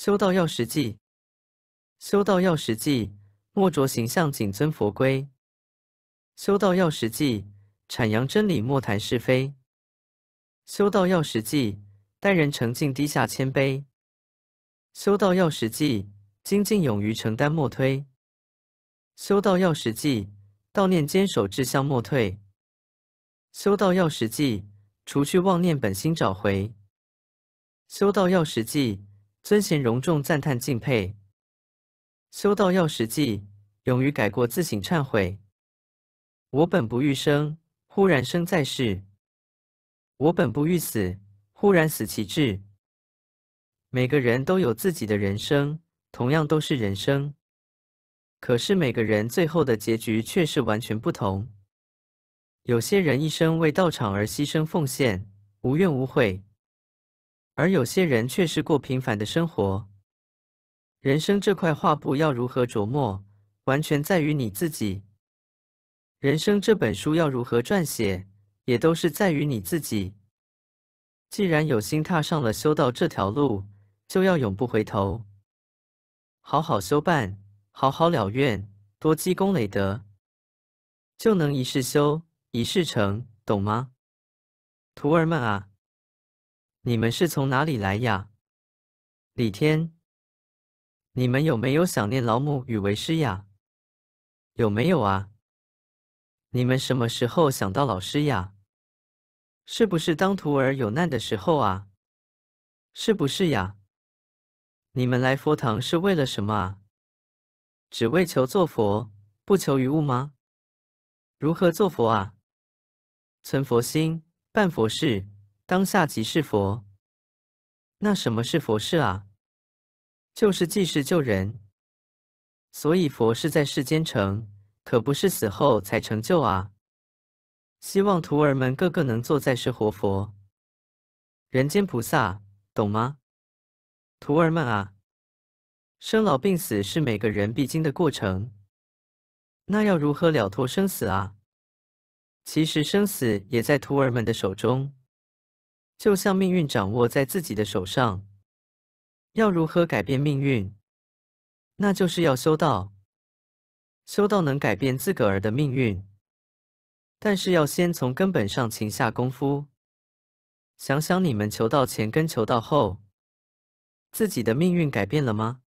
修道要实际，修道要实际，莫着形象，谨遵佛规。修道要实际，阐扬真理，莫谈是非。修道要实际，待人诚敬，低下谦卑。修道要实际，精进，勇于承担，莫推。修道要实际，道念坚守，志向莫退。修道要实际，除去妄念，本心找回。修道要实际。孙贤容重赞叹敬佩，修道要实际，勇于改过自省忏悔。我本不欲生，忽然生在世；我本不欲死，忽然死其志。每个人都有自己的人生，同样都是人生，可是每个人最后的结局却是完全不同。有些人一生为道场而牺牲奉献，无怨无悔。而有些人却是过平凡的生活。人生这块画布要如何琢磨，完全在于你自己；人生这本书要如何撰写，也都是在于你自己。既然有心踏上了修道这条路，就要永不回头，好好修办，好好了愿，多积功累德，就能一世修，一世成，懂吗？徒儿们啊！你们是从哪里来呀，李天？你们有没有想念老母与为师呀？有没有啊？你们什么时候想到老师呀？是不是当徒儿有难的时候啊？是不是呀？你们来佛堂是为了什么啊？只为求做佛，不求于物吗？如何做佛啊？存佛心，办佛事。当下即是佛，那什么是佛事啊？就是济世救人，所以佛是在世间成，可不是死后才成就啊！希望徒儿们个个能做在世活佛，人间菩萨，懂吗？徒儿们啊，生老病死是每个人必经的过程，那要如何了脱生死啊？其实生死也在徒儿们的手中。就像命运掌握在自己的手上，要如何改变命运？那就是要修道。修道能改变自个儿的命运，但是要先从根本上勤下功夫。想想你们求道前跟求道后，自己的命运改变了吗？